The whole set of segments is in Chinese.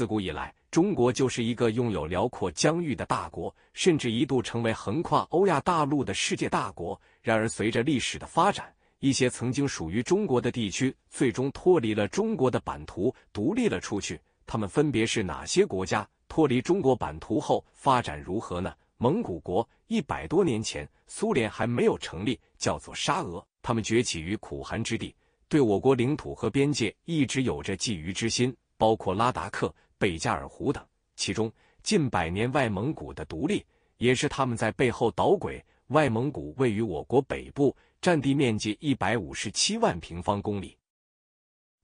自古以来，中国就是一个拥有辽阔疆域的大国，甚至一度成为横跨欧亚大陆的世界大国。然而，随着历史的发展，一些曾经属于中国的地区最终脱离了中国的版图，独立了出去。他们分别是哪些国家？脱离中国版图后发展如何呢？蒙古国一百多年前，苏联还没有成立，叫做沙俄。他们崛起于苦寒之地，对我国领土和边界一直有着觊觎之心。包括拉达克、贝加尔湖等，其中近百年外蒙古的独立也是他们在背后捣鬼。外蒙古位于我国北部，占地面积一百五十七万平方公里，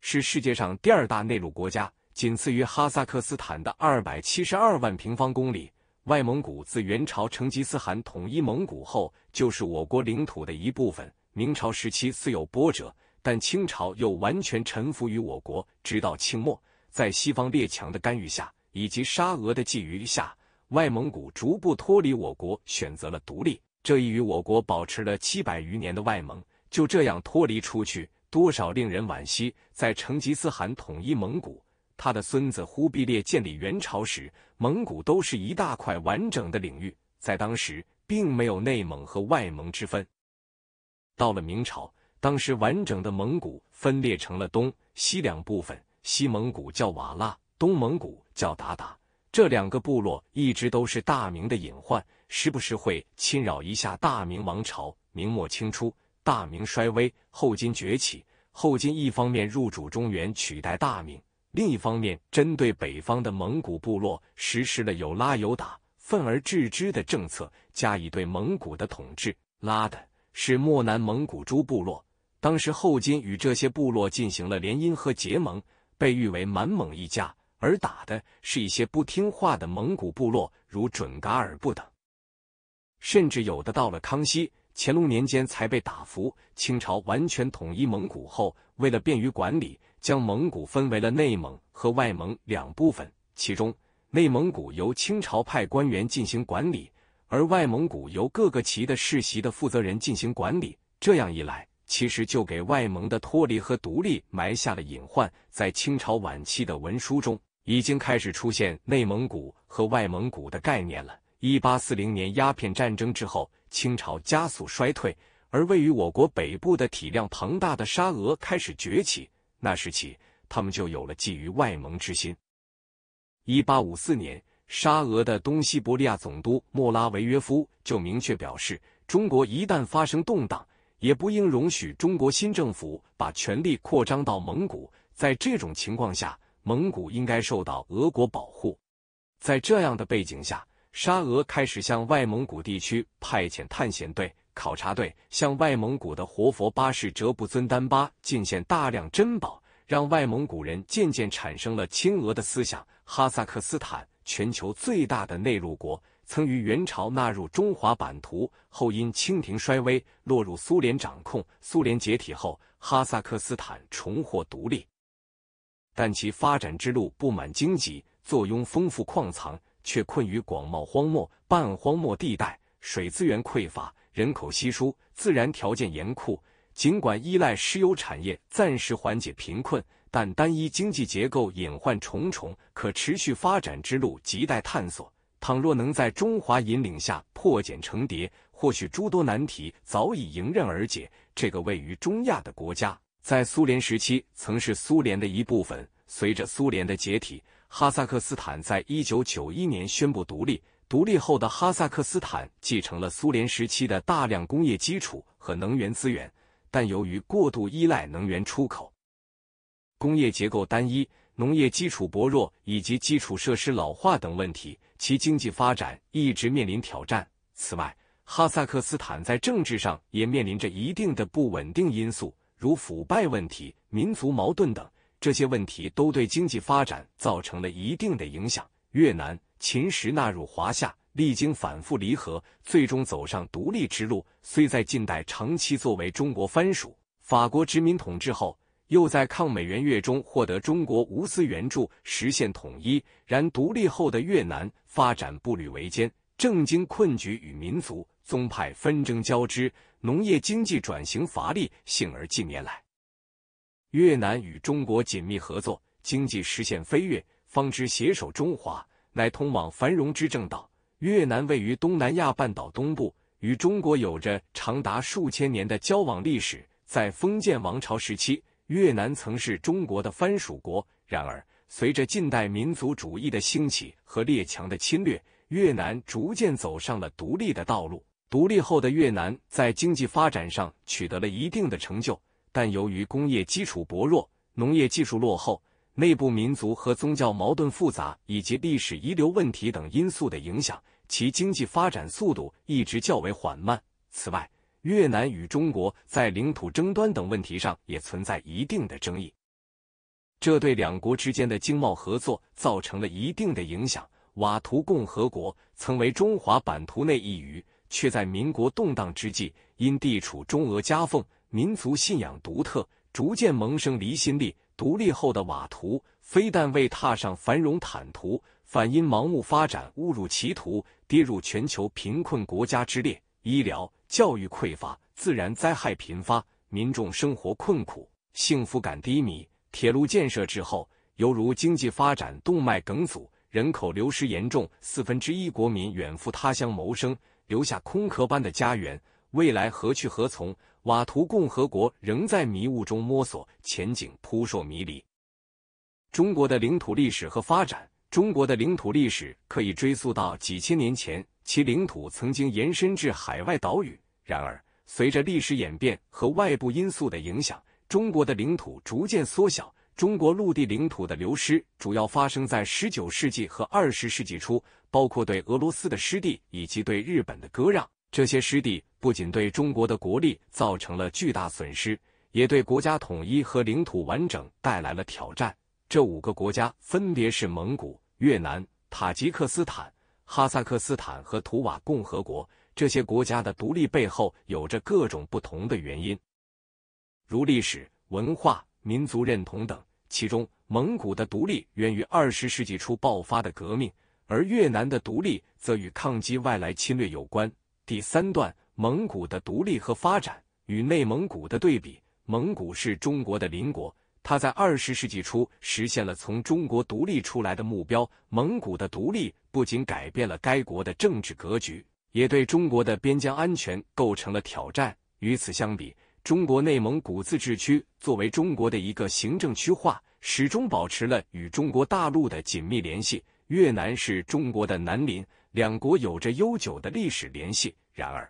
是世界上第二大内陆国家，仅次于哈萨克斯坦的二百七十二万平方公里。外蒙古自元朝成吉思汗统一蒙古后，就是我国领土的一部分。明朝时期虽有波折，但清朝又完全臣服于我国，直到清末。在西方列强的干预下，以及沙俄的觊觎下，外蒙古逐步脱离我国，选择了独立。这一与我国保持了七百余年的外蒙，就这样脱离出去，多少令人惋惜。在成吉思汗统一蒙古，他的孙子忽必烈建立元朝时，蒙古都是一大块完整的领域，在当时并没有内蒙和外蒙之分。到了明朝，当时完整的蒙古分裂成了东西两部分。西蒙古叫瓦剌，东蒙古叫鞑靼。这两个部落一直都是大明的隐患，时不时会侵扰一下大明王朝。明末清初，大明衰微，后金崛起。后金一方面入主中原，取代大明；另一方面，针对北方的蒙古部落，实施了有拉有打、愤而治之的政策，加以对蒙古的统治。拉的是漠南蒙古诸部落，当时后金与这些部落进行了联姻和结盟。被誉为满蒙一家，而打的是一些不听话的蒙古部落，如准噶尔部等，甚至有的到了康熙、乾隆年间才被打服。清朝完全统一蒙古后，为了便于管理，将蒙古分为了内蒙和外蒙两部分，其中内蒙古由清朝派官员进行管理，而外蒙古由各个旗的世袭的负责人进行管理。这样一来。其实就给外蒙的脱离和独立埋下了隐患。在清朝晚期的文书中，已经开始出现内蒙古和外蒙古的概念了。一八四零年鸦片战争之后，清朝加速衰退，而位于我国北部的体量庞大的沙俄开始崛起。那时起，他们就有了觊觎外蒙之心。一八五四年，沙俄的东西伯利亚总督莫拉维约夫就明确表示，中国一旦发生动荡。也不应容许中国新政府把权力扩张到蒙古。在这种情况下，蒙古应该受到俄国保护。在这样的背景下，沙俄开始向外蒙古地区派遣探险队、考察队，向外蒙古的活佛巴士哲布尊丹巴进献大量珍宝，让外蒙古人渐渐产生了亲俄的思想。哈萨克斯坦，全球最大的内陆国。曾于元朝纳入中华版图，后因清廷衰微落入苏联掌控。苏联解体后，哈萨克斯坦重获独立，但其发展之路布满荆棘。坐拥丰富矿藏，却困于广袤荒漠、半荒漠地带，水资源匮乏，人口稀疏，自然条件严酷。尽管依赖石油产业暂时缓解贫困，但单一经济结构隐患重重，可持续发展之路亟待探索。倘若能在中华引领下破茧成蝶，或许诸多难题早已迎刃而解。这个位于中亚的国家，在苏联时期曾是苏联的一部分。随着苏联的解体，哈萨克斯坦在一九九一年宣布独立。独立后的哈萨克斯坦继承了苏联时期的大量工业基础和能源资源，但由于过度依赖能源出口，工业结构单一。农业基础薄弱以及基础设施老化等问题，其经济发展一直面临挑战。此外，哈萨克斯坦在政治上也面临着一定的不稳定因素，如腐败问题、民族矛盾等，这些问题都对经济发展造成了一定的影响。越南秦时纳入华夏，历经反复离合，最终走上独立之路。虽在近代长期作为中国藩属，法国殖民统治后。又在抗美援越中获得中国无私援助，实现统一。然独立后的越南发展步履维艰，政经困局与民族宗派纷争交织，农业经济转型乏力。幸而近年来，越南与中国紧密合作，经济实现飞跃，方知携手中华乃通往繁荣之正道。越南位于东南亚半岛东部，与中国有着长达数千年的交往历史。在封建王朝时期，越南曾是中国的藩属国，然而随着近代民族主义的兴起和列强的侵略，越南逐渐走上了独立的道路。独立后的越南在经济发展上取得了一定的成就，但由于工业基础薄弱、农业技术落后、内部民族和宗教矛盾复杂以及历史遗留问题等因素的影响，其经济发展速度一直较为缓慢。此外，越南与中国在领土争端等问题上也存在一定的争议，这对两国之间的经贸合作造成了一定的影响。瓦图共和国曾为中华版图内一隅，却在民国动荡之际，因地处中俄夹缝、民族信仰独特，逐渐萌生离心力。独立后的瓦图，非但未踏上繁荣坦途，反因盲目发展误入歧途，跌入全球贫困国家之列，医疗。教育匮乏，自然灾害频发，民众生活困苦，幸福感低迷。铁路建设之后，犹如经济发展动脉梗阻，人口流失严重，四分之一国民远赴他乡谋生，留下空壳般的家园。未来何去何从？瓦图共和国仍在迷雾中摸索，前景扑朔迷离。中国的领土历史和发展，中国的领土历史可以追溯到几千年前。其领土曾经延伸至海外岛屿，然而随着历史演变和外部因素的影响，中国的领土逐渐缩小。中国陆地领土的流失主要发生在十九世纪和二十世纪初，包括对俄罗斯的失地以及对日本的割让。这些失地不仅对中国的国力造成了巨大损失，也对国家统一和领土完整带来了挑战。这五个国家分别是蒙古、越南、塔吉克斯坦。哈萨克斯坦和图瓦共和国这些国家的独立背后有着各种不同的原因，如历史、文化、民族认同等。其中，蒙古的独立源于二十世纪初爆发的革命，而越南的独立则与抗击外来侵略有关。第三段，蒙古的独立和发展与内蒙古的对比。蒙古是中国的邻国。他在二十世纪初实现了从中国独立出来的目标。蒙古的独立不仅改变了该国的政治格局，也对中国的边疆安全构成了挑战。与此相比，中国内蒙古自治区作为中国的一个行政区划，始终保持了与中国大陆的紧密联系。越南是中国的南邻，两国有着悠久的历史联系。然而，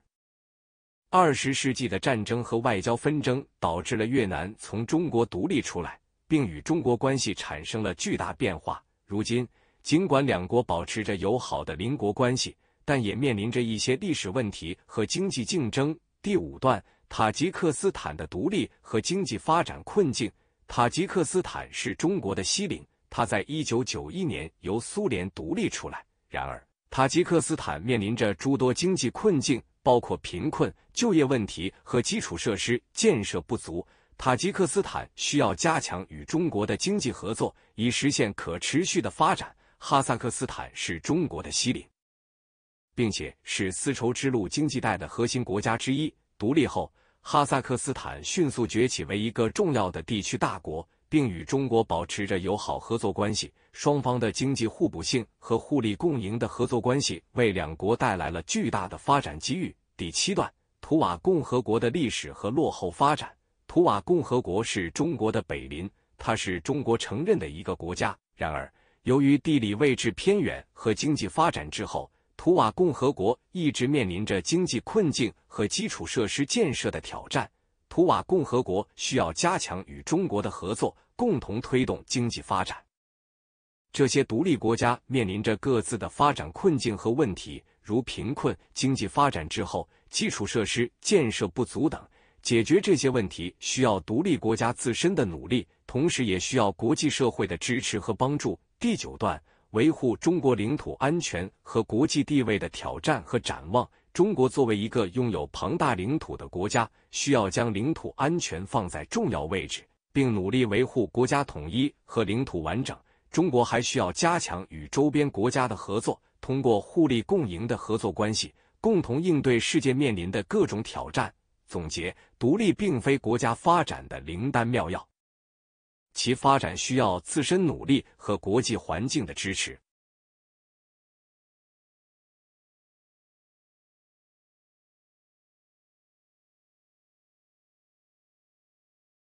二十世纪的战争和外交纷争导致了越南从中国独立出来，并与中国关系产生了巨大变化。如今，尽管两国保持着友好的邻国关系，但也面临着一些历史问题和经济竞争。第五段：塔吉克斯坦的独立和经济发展困境。塔吉克斯坦是中国的西邻，它在1991年由苏联独立出来。然而，塔吉克斯坦面临着诸多经济困境。包括贫困、就业问题和基础设施建设不足，塔吉克斯坦需要加强与中国的经济合作，以实现可持续的发展。哈萨克斯坦是中国的西邻，并且是丝绸之路经济带的核心国家之一。独立后，哈萨克斯坦迅速崛起为一个重要的地区大国，并与中国保持着友好合作关系。双方的经济互补性和互利共赢的合作关系，为两国带来了巨大的发展机遇。第七段，图瓦共和国的历史和落后发展。图瓦共和国是中国的北邻，它是中国承认的一个国家。然而，由于地理位置偏远和经济发展滞后，图瓦共和国一直面临着经济困境和基础设施建设的挑战。图瓦共和国需要加强与中国的合作，共同推动经济发展。这些独立国家面临着各自的发展困境和问题，如贫困、经济发展滞后、基础设施建设不足等。解决这些问题需要独立国家自身的努力，同时也需要国际社会的支持和帮助。第九段：维护中国领土安全和国际地位的挑战和展望。中国作为一个拥有庞大领土的国家，需要将领土安全放在重要位置，并努力维护国家统一和领土完整。中国还需要加强与周边国家的合作，通过互利共赢的合作关系，共同应对世界面临的各种挑战。总结：独立并非国家发展的灵丹妙药，其发展需要自身努力和国际环境的支持。